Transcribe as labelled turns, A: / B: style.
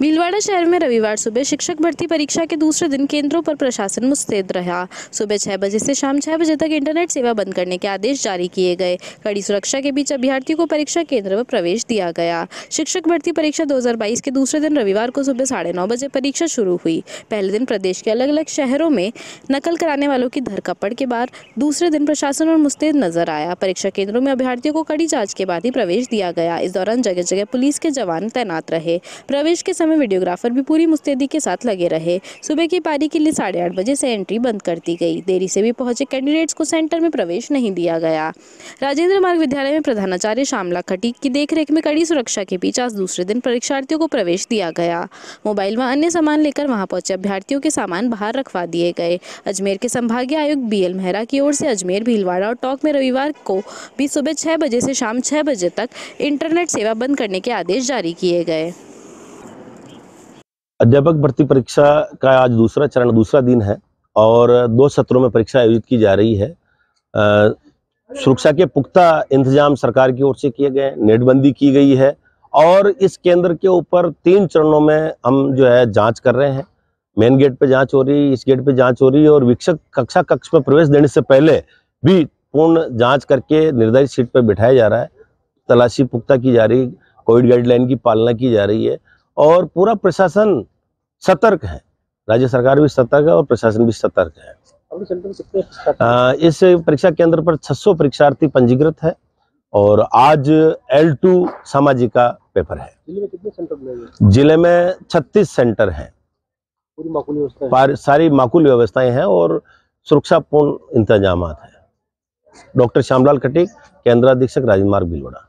A: भीलवाड़ा शहर में रविवार सुबह शिक्षक भर्ती परीक्षा के दूसरे दिन केंद्रों पर प्रशासन मुस्तैद रहा सुबह छह बजे से शाम छह बजे तक इंटरनेट सेवा बंद करने के आदेश जारी किए गए कड़ी सुरक्षा के बीच अभ्यर्थियों को परीक्षा केंद्र पर प्रवेश दिया गया शिक्षक भर्ती परीक्षा 2022 के दूसरे दिन रविवार को सुबह साढ़े बजे परीक्षा शुरू हुई पहले दिन प्रदेश के अलग अलग शहरों में नकल कराने वालों की धरकपड़ के बाद दूसरे दिन प्रशासन और मुस्तैद नजर आया परीक्षा केंद्रों में अभ्यर्थियों को कड़ी जाँच के बाद ही प्रवेश दिया गया इस दौरान जगह जगह पुलिस के जवान तैनात रहे प्रवेश के समय वीडियोग्राफर भी पूरी मुस्तैदी के साथ लगे रहे सुबह की पारी के लिए साढ़े आठ बजे से एंट्री बंद कर दी गई देरी से भी पहुंचे कैंडिडेट्स को सेंटर में प्रवेश नहीं दिया गया राजेंद्र मार्ग विद्यालय में प्रधानाचार्य श्यामला खटीक की देखरेख में कड़ी सुरक्षा के बीच आज दूसरे दिन परीक्षार्थियों को प्रवेश दिया गया मोबाइल व अन्य सामान लेकर वहाँ पहुंचे अभ्यर्थियों के सामान बाहर रखवा दिए गए अजमेर के संभागीय आयुक्त बी मेहरा की ओर से अजमेर भीलवाड़ा और टोंक में रविवार को भी सुबह छह बजे से शाम छह बजे तक इंटरनेट सेवा बंद करने के आदेश जारी किए गए
B: अध्यापक भर्ती परीक्षा का आज दूसरा चरण दूसरा दिन है और दो सत्रों में परीक्षा आयोजित की जा रही है सुरक्षा के पुख्ता इंतजाम सरकार की ओर से किए गए नेटबंदी की गई है और इस केंद्र के ऊपर तीन चरणों में हम जो है जांच कर रहे हैं मेन गेट पे जांच हो रही है इस गेट पे जांच हो रही है और विक्षक कक्षा कक्ष में प्रवेश देने से पहले भी पूर्ण जांच करके निर्धारित सीट पर बिठाया जा रहा है तलाशी पुख्ता की जा रही कोविड गाइडलाइन की पालना की जा रही है और पूरा प्रशासन सतर्क है राज्य सरकार भी सतर्क है और प्रशासन भी सतर्क है इस परीक्षा केंद्र पर 600 परीक्षार्थी पंजीकृत है और आज एल टू सामाजिक का पेपर है जिले में कितने सेंटर जिले में सेंटर सारी माकूल व्यवस्थाएं हैं और सुरक्षापूर्ण इंतजाम है डॉक्टर श्यामलाल खटीक केंद्राधीक्षक राजमार्ग भिलवाड़ा